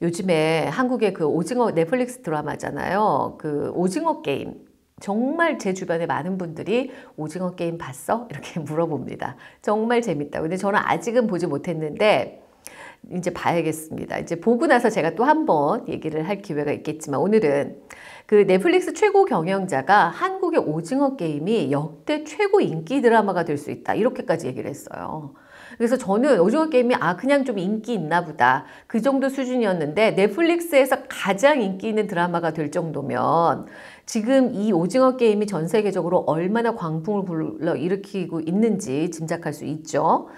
요즘에 한국의 그 오징어 넷플릭스 드라마잖아요. 그 오징어 게임 정말 제 주변에 많은 분들이 오징어 게임 봤어? 이렇게 물어봅니다. 정말 재밌다. 근데 저는 아직은 보지 못했는데 이제 봐야겠습니다. 이제 보고 나서 제가 또한번 얘기를 할 기회가 있겠지만 오늘은 그 넷플릭스 최고 경영자가 한국의 오징어 게임이 역대 최고 인기 드라마가 될 수 있다. 이렇게까지 얘기를 했어요. 그래서 저는 오징어 게임이 아 그냥 좀 인기 있나 보다 그 정도 수준이었는데 넷플릭스에서 가장 인기 있는 드라마가 될 정도면 지금 이 오징어 게임이 전 세계적으로 얼마나 광풍을 불러일으키고 있는지 짐작할 수 있죠.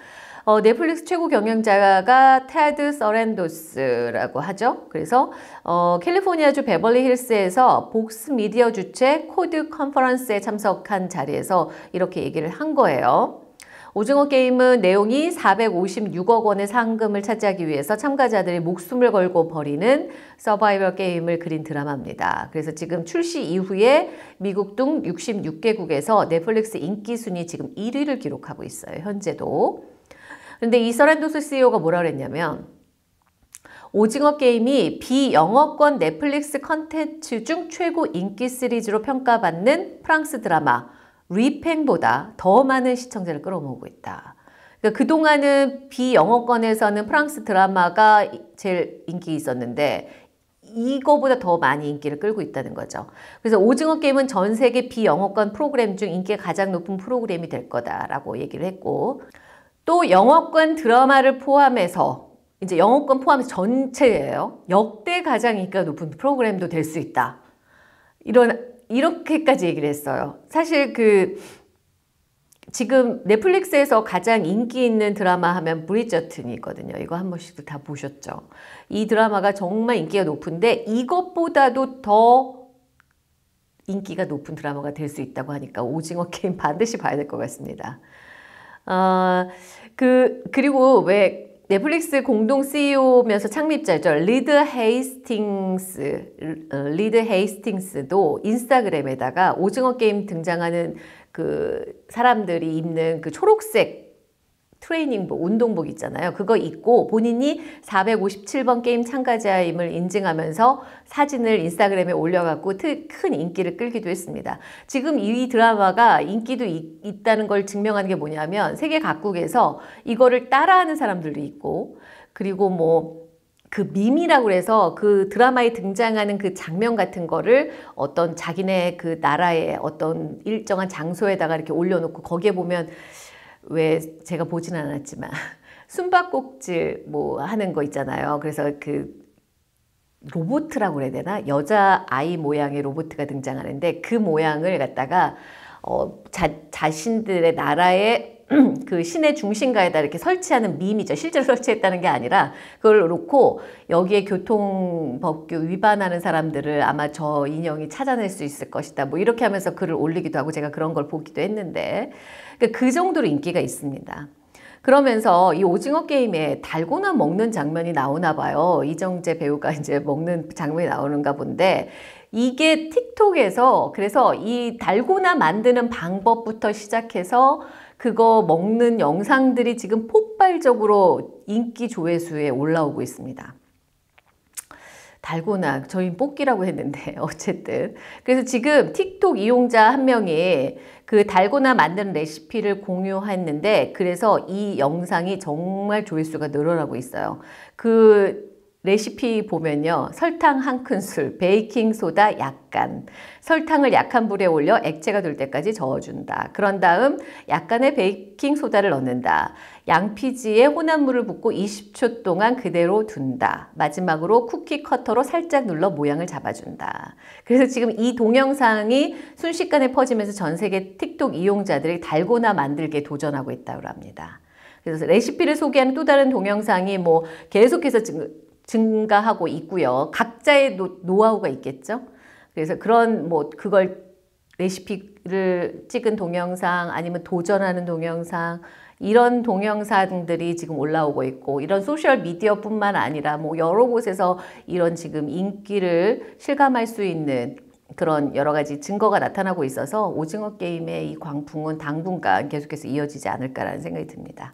어, 넷플릭스 최고 경영자가 테드 서렌도스라고 하죠. 그래서 어, 캘리포니아주 베벌리 힐스에서 복스 미디어 주최 코드 컨퍼런스에 참석한 자리에서 이렇게 얘기를 한 거예요. 오징어 게임은 내용이 456억 원의 상금을 차지하기 위해서 참가자들이 목숨을 걸고 벌이는 서바이벌 게임을 그린 드라마입니다. 그래서 지금 출시 이후에 미국 등 66개국에서 넷플릭스 인기 순위 지금 1위를 기록하고 있어요. 현재도. 그런데 이서란도스 CEO가 뭐라 그랬냐면 오징어 게임이 비영어권 넷플릭스 컨텐츠 중 최고 인기 시리즈로 평가받는 프랑스 드라마 리팽보다 더 많은 시청자를 끌어모으고 있다. 그러니까 그동안은 비영어권에서는 프랑스 드라마가 제일 인기 있었는데 이거보다 더 많이 인기를 끌고 있다는 거죠. 그래서 오징어 게임은 전 세계 비영어권 프로그램 중 인기가 가장 높은 프로그램이 될 거다라고 얘기를 했고 또 영어권 드라마를 포함해서 이제 영어권 포함해서 전체예요. 역대 가장 인기가 높은 프로그램도 될 수 있다. 이런 이렇게까지 얘기를 했어요. 사실 그 지금 넷플릭스에서 가장 인기 있는 드라마 하면 브리저튼이거든요. 이거 한 번씩도 다 보셨죠. 이 드라마가 정말 인기가 높은데 이것보다도 더 인기가 높은 드라마가 될 수 있다고 하니까 오징어 게임 반드시 봐야 될 것 같습니다. 어, 그 그리고 왜 넷플릭스 공동 CEO면서 창립자죠. 리드 헤이스팅스, 어, 리드 헤이스팅스도 인스타그램에다가 오징어 게임 등장하는 그 사람들이 입는 그 초록색 트레이닝복, 운동복 있잖아요. 그거 입고 본인이 457번 게임 참가자임을 인증하면서 사진을 인스타그램에 올려갖고 큰 인기를 끌기도 했습니다. 지금 이 드라마가 인기도 이, 있다는 걸 증명하는 게 뭐냐면 세계 각국에서 이거를 따라하는 사람들도 있고 그리고 뭐 그 밈이라고 해서 그 드라마에 등장하는 그 장면 같은 거를 어떤 자기네 그 나라의 어떤 일정한 장소에다가 이렇게 올려놓고 거기에 보면 왜 제가 보진 않았지만 숨바꼭질 뭐 하는 거 있잖아요. 그래서 그 로보트라고 그야 되나? 여자 아이 모양의 로보트가 등장하는데 그 모양을 갖다가 어, 자, 자신들의 나라의 그 시내 중심가에다 이렇게 설치하는 밈이죠. 실제로 설치했다는 게 아니라 그걸 놓고 여기에 교통법규 위반하는 사람들을 아마 저 인형이 찾아낼 수 있을 것이다. 뭐 이렇게 하면서 글을 올리기도 하고 제가 그런 걸 보기도 했는데 그그 그러니까 정도로 인기가 있습니다. 그러면서 이 오징어 게임에 달고나 먹는 장면이 나오나 봐요. 이정재 배우가 이제 먹는 장면이 나오는가 본데 이게 틱톡에서 그래서 이 달고나 만드는 방법부터 시작해서 그거 먹는 영상들이 지금 폭발적으로 인기 조회수에 올라오고 있습니다. 달고나 저희 뽑기라고 했는데 어쨌든 그래서 지금 틱톡 이용자 한 명이 그 달고나 만드는 레시피를 공유했는데 그래서 이 영상이 정말 조회수가 늘어나고 있어요. 그 레시피 보면요. 설탕 한 큰술, 베이킹소다 약간, 설탕을 약한 불에 올려 액체가 될 때까지 저어준다. 그런 다음 약간의 베이킹소다를 넣는다. 양피지에 혼합 물을 붓고 20초 동안 그대로 둔다. 마지막으로 쿠키 커터로 살짝 눌러 모양을 잡아준다. 그래서 지금 이 동영상이 순식간에 퍼지면서 전 세계 틱톡 이용자들이 달고나 만들게 도전하고 있다고 합니다. 그래서 레시피를 소개하는 또 다른 동영상이 뭐 계속해서 지금 증가하고 있고요. 각자의 노, 노하우가 있겠죠. 그래서 그런 뭐 그걸 레시피를 찍은 동영상 아니면 도전하는 동영상 이런 동영상들이 지금 올라오고 있고 이런 소셜 미디어뿐만 아니라 뭐 여러 곳에서 이런 지금 인기를 실감할 수 있는 그런 여러 가지 증거가 나타나고 있어서 오징어 게임의 이 광풍은 당분간 계속해서 이어지지 않을까라는 생각이 듭니다.